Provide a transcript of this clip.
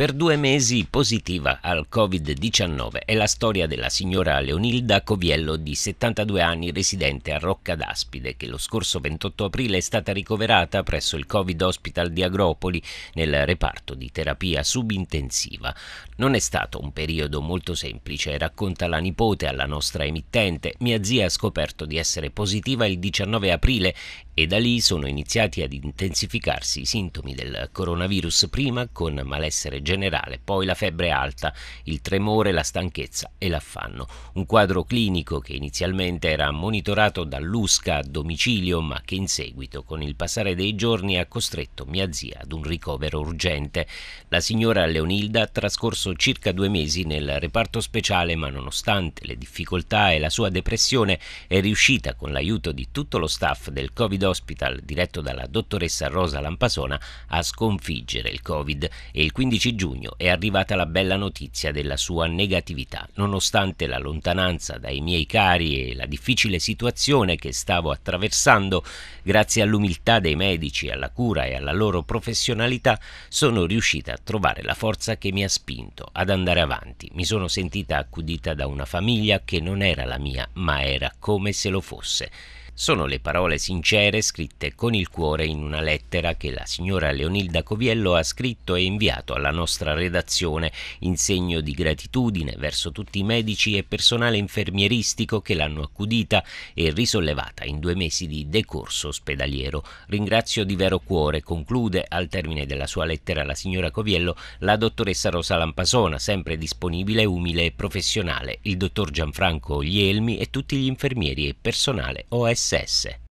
per due mesi positiva al Covid-19. È la storia della signora Leonilda Coviello di 72 anni residente a Rocca d'Aspide che lo scorso 28 aprile è stata ricoverata presso il Covid Hospital di Agropoli nel reparto di terapia subintensiva. Non è stato un periodo molto semplice, racconta la nipote alla nostra emittente. Mia zia ha scoperto di essere positiva il 19 aprile e da lì sono iniziati ad intensificarsi i sintomi del coronavirus prima con malessere generale, poi la febbre alta, il tremore, la stanchezza e l'affanno. Un quadro clinico che inizialmente era monitorato dall'USCA a domicilio ma che in seguito con il passare dei giorni ha costretto mia zia ad un ricovero urgente. La signora Leonilda ha trascorso circa due mesi nel reparto speciale ma nonostante le difficoltà e la sua depressione è riuscita con l'aiuto di tutto lo staff del Covid-19 dell'hospital diretto dalla dottoressa Rosa Lampasona a sconfiggere il Covid e il 15 giugno è arrivata la bella notizia della sua negatività. Nonostante la lontananza dai miei cari e la difficile situazione che stavo attraversando, grazie all'umiltà dei medici, alla cura e alla loro professionalità, sono riuscita a trovare la forza che mi ha spinto ad andare avanti. Mi sono sentita accudita da una famiglia che non era la mia, ma era come se lo fosse. Sono le parole sincere scritte con il cuore in una lettera che la signora Leonilda Coviello ha scritto e inviato alla nostra redazione in segno di gratitudine verso tutti i medici e personale infermieristico che l'hanno accudita e risollevata in due mesi di decorso ospedaliero. Ringrazio di vero cuore, conclude al termine della sua lettera la signora Coviello, la dottoressa Rosa Lampasona, sempre disponibile, umile e professionale, il dottor Gianfranco Glielmi e tutti gli infermieri e personale OS SS.